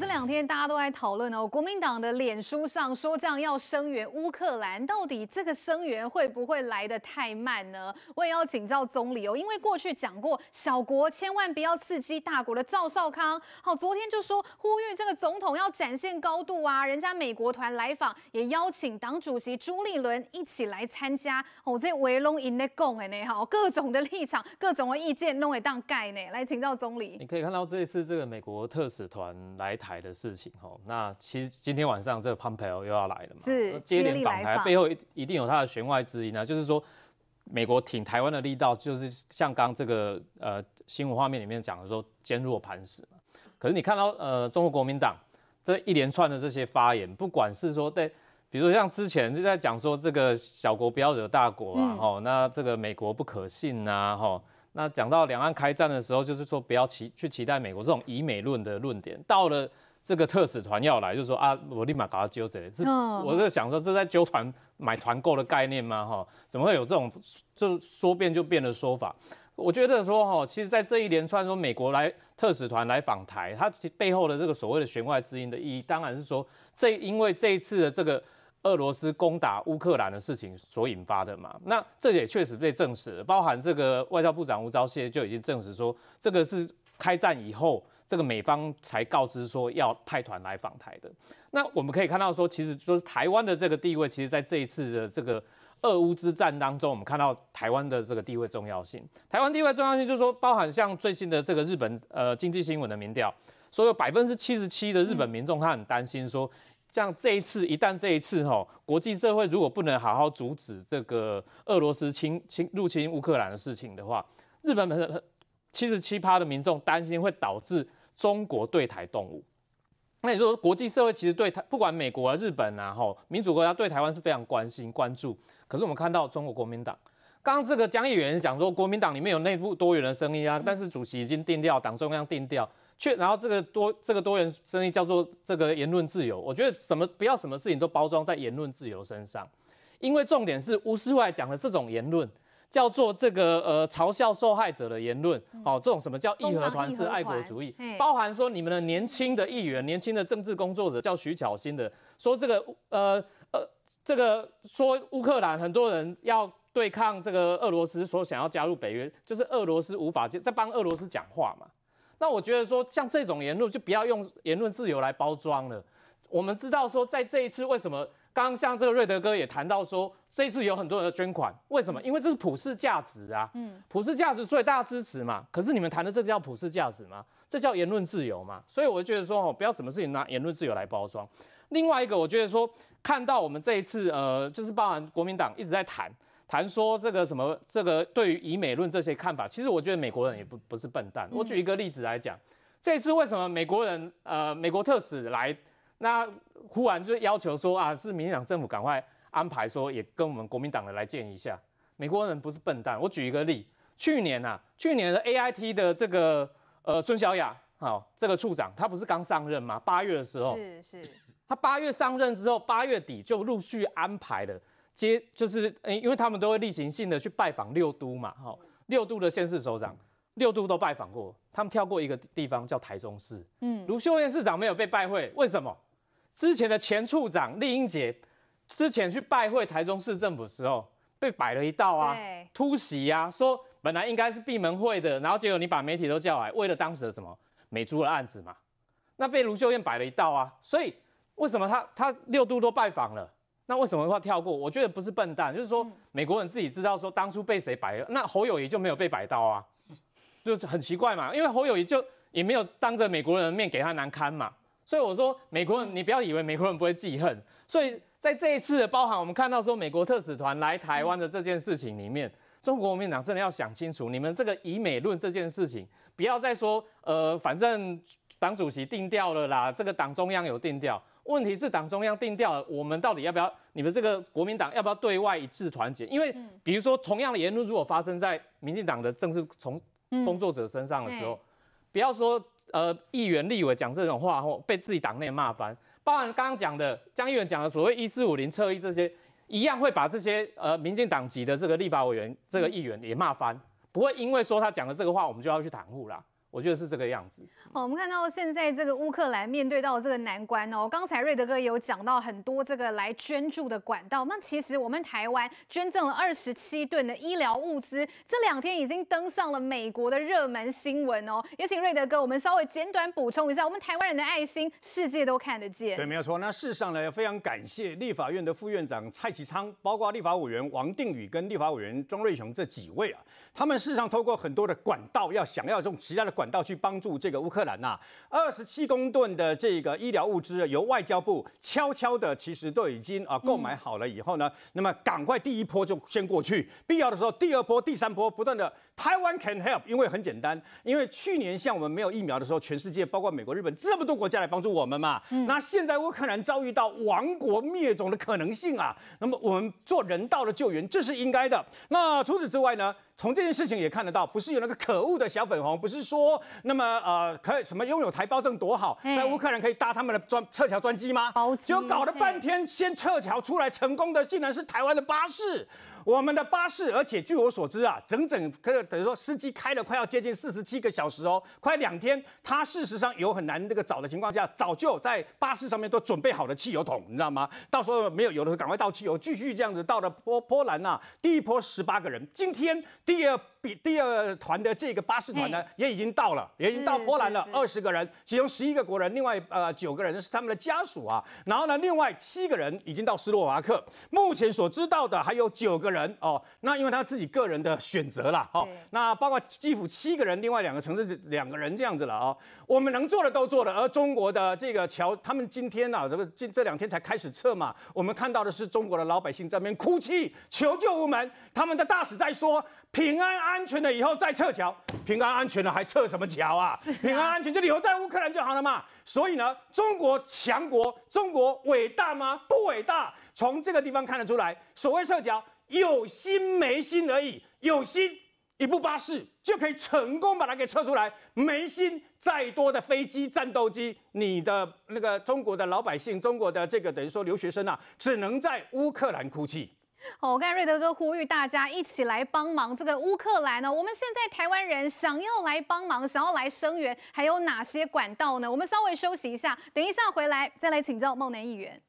这两天大家都在讨论哦，国民党的脸书上说这样要声援乌克兰，到底这个声援会不会来的太慢呢？我也要请教总理哦，因为过去讲过，小国千万不要刺激大国的赵少康。好，昨天就说呼吁这个总统要展现高度啊，人家美国团来访也邀请党主席朱立伦一起来参加。哦，这围拢在 n 讲呢哈，各种的立场，各种的意见，弄一当盖呢，来请教总理。你可以看到这一次这个美国特使团来台。台的事情哦，那其实今天晚上这个 Pompeo 又要来了嘛，是接连访台，背后一一定有他的弦外之音呢，就是说美国挺台湾的力道，就是像刚这个呃新闻画面里面讲的说坚若磐石嘛。可是你看到呃中国国民党这一连串的这些发言，不管是说对。比如像之前就在讲说这个小国不要惹大国啊。哈，那这个美国不可信呐，哈，那讲到两岸开战的时候，就是说不要期去期待美国这种以美论的论点，到了。这个特使团要来，就是说啊，我立马把他揪起来。是，我就想说，这在揪团买团购的概念吗？哈，怎么会有这种就说变就变的说法？我觉得说哈，其实在这一连串说美国来特使团来访台，它背后的这个所谓的弦外之音的意义，当然是说这因为这一次的这个俄罗斯攻打乌克兰的事情所引发的嘛。那这也确实被证实，了，包含这个外交部长吴钊燮就已经证实说，这个是开战以后。这个美方才告知说要派团来访台的。那我们可以看到说，其实说是台湾的这个地位，其实在这一次的这个俄乌之战当中，我们看到台湾的这个地位重要性。台湾地位重要性，就是说包含像最新的这个日本呃经济新闻的民调，说有百分之七十七的日本民众他很担心说，像这一次一旦这一次吼，国际社会如果不能好好阻止这个俄罗斯侵侵入侵乌克兰的事情的话，日本很七十七趴的民众担心会导致。中国对台动武，那你说国际社会其实对台，不管美国、日本啊，吼民主国家对台湾是非常关心、关注。可是我们看到中国国民党，刚刚这个江议员讲说，国民党里面有内部多元的声音啊，但是主席已经定调，党中央定调，却然后这个多这个多元声音叫做这个言论自由。我觉得什么不要什么事情都包装在言论自由身上，因为重点是吴斯外讲的这种言论。叫做这个呃嘲笑受害者的言论，好，这种什么叫义和团式爱国主义？包含说你们的年轻的议员、年轻的政治工作者叫徐巧芯的，说这个呃呃这个说乌克兰很多人要对抗这个俄罗斯，说想要加入北约，就是俄罗斯无法就在帮俄罗斯讲话嘛。那我觉得说像这种言论就不要用言论自由来包装了。我们知道说，在这一次为什么刚刚像这个瑞德哥也谈到说，这一次有很多人的捐款，为什么？因为这是普世价值啊，嗯，普世价值，所以大家支持嘛。可是你们谈的这叫普世价值吗？这叫言论自由嘛？所以我就觉得说，不要什么事情拿言论自由来包装。另外一个，我觉得说，看到我们这一次呃，就是包含国民党一直在谈谈说这个什么这个对于以美论这些看法，其实我觉得美国人也不不是笨蛋。我举一个例子来讲，这次为什么美国人呃，美国特使来？那忽然就要求说啊，是民进党政府赶快安排说，也跟我们国民党人来见一下。美国人不是笨蛋，我举一个例，去年呐，去年的 AIT 的这个呃孙小雅，好，这个处长，他不是刚上任吗？八月的时候，是是，他八月上任之后，八月底就陆续安排了接，就是因为他们都会例行性的去拜访六都嘛，好，六都的县市首长，六都都拜访过，他们跳过一个地方叫台中市，嗯，卢秀燕市长没有被拜会，为什么？之前的前处长丽英姐，之前去拜会台中市政府的时候，被摆了一道啊，突袭啊，说本来应该是闭门会的，然后结果你把媒体都叫来，为了当时的什么美珠的案子嘛，那被卢秀燕摆了一道啊，所以为什么他他六度都拜访了，那为什么话跳过？我觉得不是笨蛋，就是说美国人自己知道说当初被谁摆了，那侯友谊就没有被摆到啊，就是很奇怪嘛，因为侯友谊就也没有当着美国人的面给他难堪嘛。所以我说，美国人，你不要以为美国人不会记恨。所以在这一次的包含我们看到说美国特使团来台湾的这件事情里面，中国国民党真的要想清楚，你们这个以美论这件事情，不要再说呃，反正党主席定调了啦，这个党中央有定调。问题是党中央定调了，我们到底要不要？你们这个国民党要不要对外一致团结？因为比如说同样的言论，如果发生在民进党的正式从工作者身上的时候。不要说，呃，议员立委讲这种话后被自己党内骂翻，包含刚刚讲的江议员讲的所谓“一四五零”撤一这些，一样会把这些呃，民进党籍的这个立法委员这个议员也骂翻，不会因为说他讲的这个话，我们就要去袒护啦。我觉得是这个样子。哦，我们看到现在这个乌克兰面对到这个难关哦，刚才瑞德哥有讲到很多这个来捐助的管道，那其实我们台湾捐赠了二十七吨的医疗物资，这两天已经登上了美国的热门新闻哦。也请瑞德哥，我们稍微简短补充一下，我们台湾人的爱心，世界都看得见。对，没有错。那事实上呢，非常感谢立法院的副院长蔡其昌，包括立法委员王定宇跟立法委员庄瑞雄这几位啊，他们事实上透过很多的管道，要想要用其他的。管道去帮助这个乌克兰呐，二十七公吨的这个医疗物资由外交部悄悄的，其实都已经啊购买好了以后呢，那么赶快第一波就先过去，必要的时候第二波、第三波不断的。台湾 can help，因为很简单，因为去年像我们没有疫苗的时候，全世界包括美国、日本这么多国家来帮助我们嘛。那现在乌克兰遭遇到亡国灭种的可能性啊，那么我们做人道的救援，这是应该的。那除此之外呢？从这件事情也看得到，不是有那个可恶的小粉红，不是说那么呃，可以什么拥有台胞证多好，在乌克兰可以搭他们的专撤侨专机吗？就搞了半天，先撤侨出来成功的，竟然是台湾的巴士。我们的巴士，而且据我所知啊，整整可等于说司机开了快要接近四十七个小时哦，快两天。他事实上有很难这个找的情况下，早就在巴士上面都准备好了汽油桶，你知道吗？到时候没有，油的时候，赶快倒汽油，继续这样子到了波波兰呐。第一波十八个人，今天第二。比第二团的这个巴士团呢，也已经到了，也已经到波兰了。二十个人，其中十一个国人，另外呃九个人是他们的家属啊。然后呢，另外七个人已经到斯洛伐克。目前所知道的还有九个人哦。那因为他自己个人的选择了哦。那包括基辅七个人，另外两个城市两个人这样子了哦，我们能做的都做了。而中国的这个桥，他们今天啊，这个今这两天才开始撤嘛。我们看到的是中国的老百姓在那边哭泣，求救无门。他们的大使在说平安。安全了以后再撤侨，平安安全了还撤什么侨啊？平安安全就留在乌克兰就好了嘛。所以呢，中国强国，中国伟大吗？不伟大。从这个地方看得出来，所谓撤侨有心没心而已。有心一部巴士就可以成功把它给撤出来，没心再多的飞机、战斗机，你的那个中国的老百姓、中国的这个等于说留学生啊，只能在乌克兰哭泣。好，我看瑞德哥呼吁大家一起来帮忙这个乌克兰呢。我们现在台湾人想要来帮忙，想要来声援，还有哪些管道呢？我们稍微休息一下，等一下回来再来请教孟南议员。